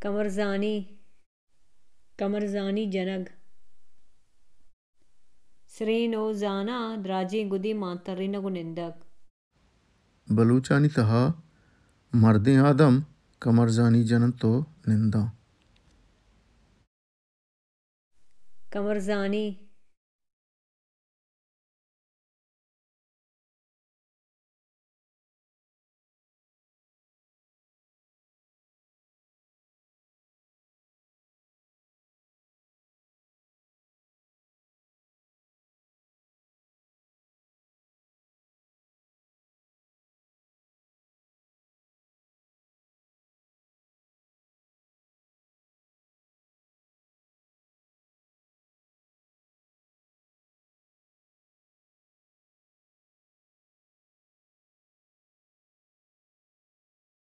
ਕਮਰਜ਼ਾਨੀ ਕਮਰਜ਼ਾਨੀ Kamarjani, Kamarjani Janag. ਦਰਾਜੀ ਗੁਦੀ Draji Gudi ਨਿੰਦਕ ਬਲੂਚਾਨੀ Baluchani Taha ਆਦਮ ਕਮਰਜ਼ਾਨੀ Kamarjani ਤੋਂ Ninda. ਕਮਰਜ਼ਾਨੀ